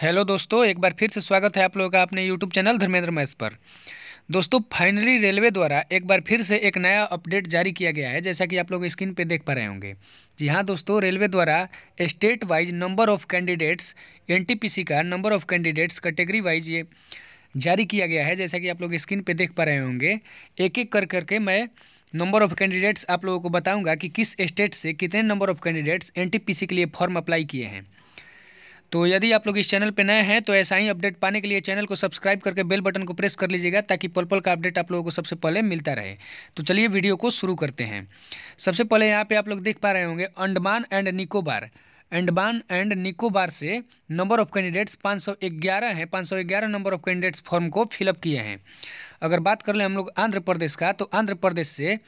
hello दोस्तों एक बार फिर से स्वागत है आप लोगों का अपने यूट्यूब चैनल धर्मेंद्र मैस पर दोस्तों फाइनली रेलवे द्वारा एक बार फिर से एक नया अपडेट जारी किया गया है जैसा कि आप लोग स्क्रीन पे देख पा रहे होंगे जी हाँ दोस्तों रेलवे द्वारा state wise number of candidates एन का number of candidates category wise ये जारी किया गया है जैसा कि आप लोग स्क्रीन पर देख पा रहे होंगे एक एक कर करके मैं नंबर ऑफ़ कैंडिडेट्स आप लोगों को बताऊँगा कि किस स्टेट से कितने नंबर ऑफ़ कैंडिडेट्स एन के लिए फॉर्म अप्लाई किए हैं तो यदि आप लोग इस चैनल पर नए हैं तो ऐसा ही अपडेट पाने के लिए चैनल को सब्सक्राइब करके बेल बटन को प्रेस कर लीजिएगा ताकि पल पल का अपडेट आप लोगों को सबसे पहले मिलता रहे तो चलिए वीडियो को शुरू करते हैं सबसे पहले यहाँ पे आप लोग देख पा रहे होंगे अंडमान एंड निकोबार अंडमान एंड निकोबार से नंबर ऑफ कैंडिडेट्स ग्यारह हैं ग्यारह नंबर ऑफ कैंडिडेट्स फॉर्म को फिलअप किए हैं अगर बात कर लें हम लोग आंध्र प्रदेश का तो आंध्र प्रदेश से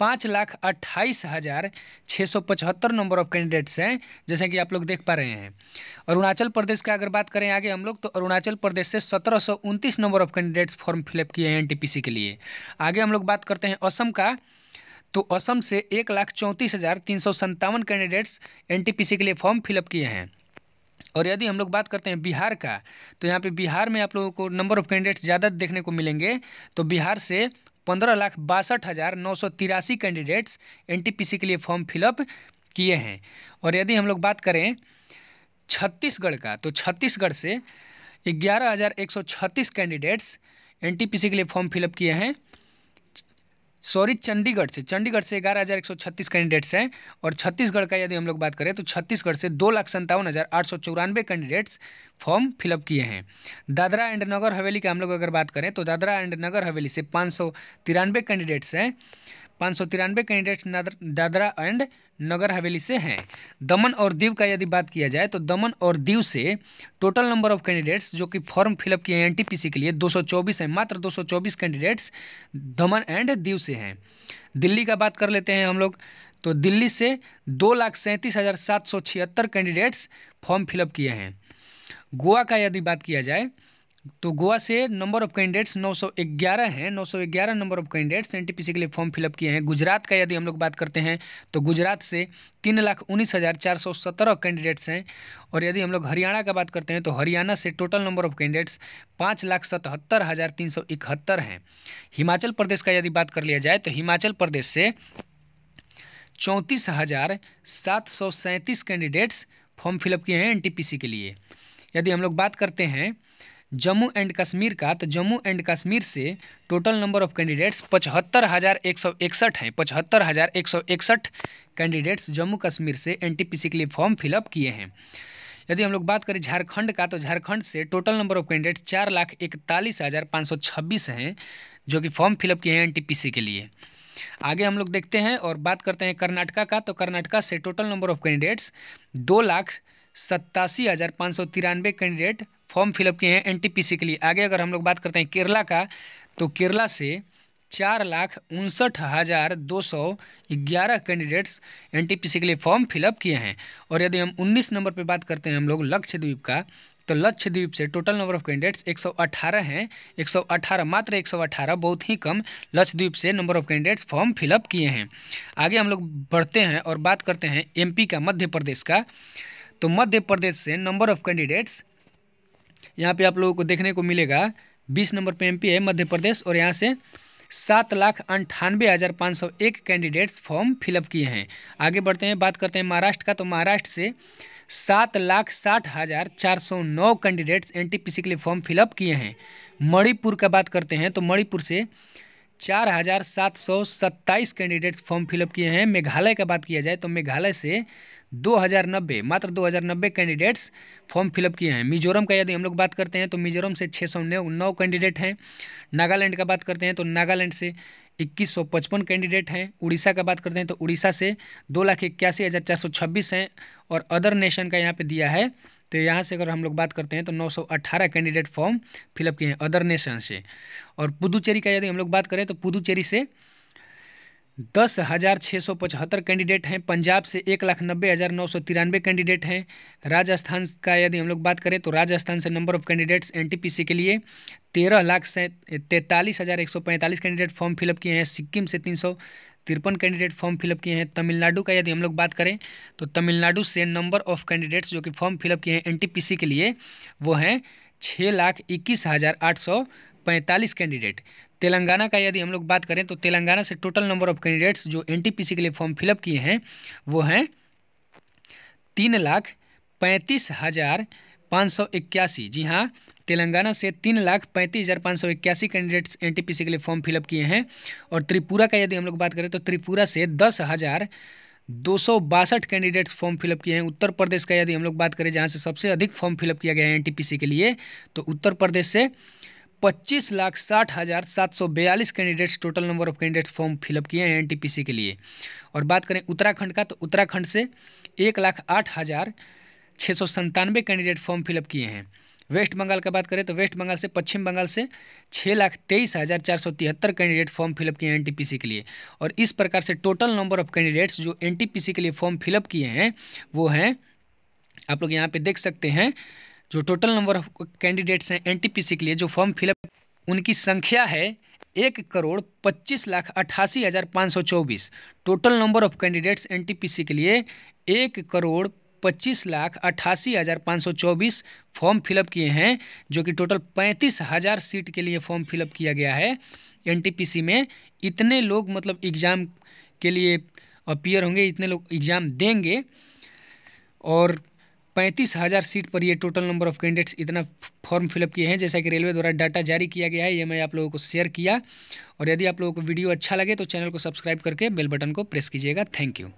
पाँच लाख अट्ठाईस हज़ार छः सौ पचहत्तर नंबर ऑफ कैंडिडेट्स हैं जैसे कि आप लोग देख पा रहे हैं अरुणाचल प्रदेश का अगर बात करें आगे हम लोग तो अरुणाचल प्रदेश से सत्रह सौ उनतीस number of candidates form fill up किए हैं एन के लिए आगे हम लोग बात करते हैं असम का तो असम से एक लाख चौंतीस हज़ार तीन सौ सन्तावन कैंडिडेट्स एन के लिए फॉर्म फिलअप किए हैं और यदि हम लोग बात करते हैं बिहार का तो यहाँ पे बिहार में आप लोगों को नंबर ऑफ़ कैंडिडेट्स ज़्यादा देखने को मिलेंगे तो बिहार से पंद्रह लाख बासठ हज़ार नौ सौ तिरासी कैंडिडेट्स एन के लिए फॉर्म फिलअप किए हैं और यदि हम लोग बात करें छत्तीसगढ़ का तो छत्तीसगढ़ से ग्यारह हज़ार एक सौ छत्तीस कैंडिडेट्स एन के लिए फॉर्म फिलअप किए हैं सॉरी चंडीगढ़ से चंडीगढ़ से ग्यारह हज़ार एक सौ छत्तीस कैंडिडेट्स हैं और छत्तीसगढ़ का यदि हम लोग बात करें तो छत्तीसगढ़ से दो लाख संतावन हज़ार आठ सौ चौरानवे कैंडिडेट्स फॉर्म फिलअप किए हैं दादरा एंड नगर हवेली का हम लोग अगर बात करें तो दादरा एंड नगर हवेली से पाँच सौ तिरानवे कैंडिडेट्स हैं पाँच सौ तिरानवे कैंडिडेट्स दादरा एंड नगर हवेली से हैं दमन और दीव का यदि बात किया जाए तो दमन और दीव से टोटल नंबर ऑफ कैंडिडेट्स जो कि फॉर्म फिलअप किए हैं एन के लिए 224 हैं मात्र 224 कैंडिडेट्स दमन एंड दीव से हैं दिल्ली का बात कर लेते हैं हम लोग तो दिल्ली से दो लाख सैंतीस हज़ार सात सौ छिहत्तर कैंडिडेट्स फॉर्म फिलअप किए हैं गोवा का यदि बात किया जाए तो गोवा से नंबर ऑफ कैंडिडेट्स 911 हैं 911 नंबर ऑफ कैंडिडेट्स एनटीपीसी के लिए फॉर्म फिलअप किए हैं गुजरात का यदि हम लोग बात करते हैं तो गुजरात से तीन लाख उन्नीस हज़ार चार सौ सत्रह कैंडिडेट्स हैं और यदि हम लोग हरियाणा का बात करते हैं तो हरियाणा से टोटल नंबर ऑफ कैंडिडेट्स पाँच लाख सतहत्तर हज़ार तीन सौ इकहत्तर हैं हिमाचल प्रदेश का यदि बात कर लिया जाए तो हिमाचल प्रदेश से चौंतीस हज़ार सात सौ सैंतीस कैंडिडेट्स फॉर्म फिलअप किए हैं एन के लिए यदि हम लोग बात करते हैं जम्मू एंड कश्मीर का तो जम्मू एंड कश्मीर से टोटल नंबर ऑफ कैंडिडेट्स पचहत्तर हज़ार एक सौ इकसठ है पचहत्तर हज़ार एक सौ इकसठ कैंडिडेट्स जम्मू कश्मीर से एन टी के लिए फॉर्म फिलअप किए हैं यदि हम लोग बात करें झारखंड का तो झारखंड से टोटल नंबर ऑफ कैंडिडेट्स चार लाख इकतालीस हज़ार पाँच सौ छब्बीस हैं जो कि फॉर्म फिलअप किए हैं सी के लिए आगे हम लोग देखते हैं और बात करते हैं कर्नाटका का तो कर्नाटका से टोटल नंबर ऑफ कैंडिडेट्स दो लाख सत्तासी हज़ार पाँच सौ तिरानवे कैंडिडेट फॉर्म फिलअप किए हैं एनटीपीसी के लिए आगे अगर हम लोग बात करते हैं केरला का तो केरला से चार लाख उनसठ हज़ार दो सौ ग्यारह कैंडिडेट्स सी के लिए फॉर्म फिलअप किए हैं और यदि हम उन्नीस नंबर पर बात करते हैं हम लोग लक्षद्वीप का तो लक्षद्वीप से टोटल नंबर ऑफ कैंडिडेट्स 118 हैं 118 मात्र 118 बहुत ही कम लक्षद्वीप से number of candidates form fill up किए हैं आगे हम लोग बढ़ते हैं और बात करते हैं एमपी का मध्य प्रदेश का तो मध्य प्रदेश से नंबर ऑफ कैंडिडेट्स यहाँ पे आप लोगों को देखने को मिलेगा बीस नंबर पे एमपी है मध्य प्रदेश और यहाँ से सात लाख अंठानवे हज़ार पाँच सौ एक कैंडिडेट्स फॉर्म फिलअप किए हैं आगे बढ़ते हैं बात करते हैं महाराष्ट्र का तो महाराष्ट्र से सात लाख साठ हज़ार चार सौ नौ कैंडिडेट्स एन के लिए फॉर्म फिलअप किए हैं मणिपुर का बात करते हैं तो मणिपुर से चार हज़ार सात सौ सत्ताईस कैंडिडेट्स फॉर्म फिलअप किए हैं मेघालय का बात किया जाए तो मेघालय से दो हज़ार नब्बे मात्र दो हज़ार नब्बे कैंडिडेट्स फॉर्म फिलअप किए हैं मिजोरम का यदि हम लोग बात करते हैं तो मिजोरम से छः सौ नौ नौ कैंडिडेट हैं नागालैंड का बात करते हैं तो नागालैंड से इक्कीस सौ पचपन कैंडिडेट हैं उड़ीसा का बात करते हैं तो उड़ीसा से दो लाख इक्यासी हज़ार चार सौ छब्बीस हैं और अदर नेशन का यहाँ पर दिया है तो यहाँ से अगर हम लोग बात करते हैं तो 918 कैंडिडेट फॉर्म फिलअप किए हैं अदर नेशन से और पुदुचेरी का यदि हम लोग बात करें तो पुदुचेरी से दस हज़ार छः सौ पचहत्तर कैंडिडेट हैं पंजाब से एक लाख नब्बे हज़ार नौ सौ तिरानवे कैंडिडेट हैं राजस्थान का यदि हम लोग बात करें तो राजस्थान से नंबर ऑफ़ कैंडिडेट्स एनटीपीसी के लिए तेरह लाख तैंतालीस हज़ार एक सौ पैंतालीस कैंडिडेट फॉर्म फिलअप किए हैं सिक्किम से तीन सौ तिरपन कैंडिडेट फॉर्म फिलअप किए हैं तमिलनाडु का यदि हम लोग बात करें तो तमिलनाडु से नंबर ऑफ कैंडिडेट्स जो कि फॉर्म फिलअप किए हैं एनटीपीसी के लिए वो हैं छः लाख इक्कीस हज़ार आठ सौ पैंतालीस कैंडिडेट तेलंगाना का यदि हम लोग बात करें तो तेलंगाना से टोटल नंबर ऑफ कैंडिडेट्स जो एन के लिए फॉर्म फिलअप किए हैं वो हैं तीन लाख पैंतीस हज़ार पाँच सौ इक्यासी जी हाँ तेलंगाना से तीन लाख पैंतीस हज़ार पाँच सौ इक्यासी कैंडिडेट्स एन के लिए फॉर्म फिलअप किए हैं और त्रिपुरा का यदि हम लोग बात करें तो त्रिपुरा से दस हज़ार दो सौ बासठ कैंडिडेट्स फॉर्म फिलअप किए हैं उत्तर प्रदेश का यदि हम लोग बात करें जहाँ से सबसे अधिक फॉर्म फिलअप किया गया है एन के लिए तो उत्तर प्रदेश से पच्चीस लाख साठ हज़ार सात सौ बयालीस candidates total number of candidates form fill up किए हैं एन के लिए और बात करें उत्तराखंड का तो उत्तराखंड से एक लाख आठ हज़ार छः सौ संतानवे कैंडिडेट फॉर्म फिलअप किए हैं वेस्ट बंगाल का बात करें तो वेस्ट बंगाल से पश्चिम बंगाल से छः लाख तेईस हज़ार चार सौ तिहत्तर कैंडिडेट फॉर्म फिलअप किए हैं एनटीपीसी के लिए और इस प्रकार से टोटल नंबर ऑफ कैंडिडेट्स जो एनटीपीसी के लिए फॉर्म फिलअप किए हैं वो हैं आप लोग यहाँ पे देख सकते हैं जो टोटल नंबर ऑफ कैंडिडेट्स हैं एन के लिए जो फॉर्म फिलअप उनकी संख्या है एक करोड़ पच्चीस लाख अट्ठासी हज़ार पाँच सौ चौबीस टोटल नंबर ऑफ कैंडिडेट्स एन के लिए एक करोड़ पच्चीस लाख अट्ठासी हज़ार पाँच सौ चौबीस फॉर्म फिलअप किए हैं जो कि टोटल पैंतीस हज़ार सीट के लिए फॉर्म फिलअप किया गया है एनटीपीसी में इतने लोग मतलब एग्ज़ाम के लिए अपियर होंगे इतने लोग एग्ज़ाम देंगे और पैंतीस हज़ार सीट पर ये टोटल नंबर ऑफ कैंडिडेट्स इतना फॉर्म फिलअप किए हैं जैसा कि रेलवे द्वारा डाटा जारी किया गया है ये मैं आप लोगों को शेयर किया और यदि आप लोगों को वीडियो अच्छा लगे तो चैनल को सब्सक्राइब करके बेल बटन को प्रेस कीजिएगा थैंक यू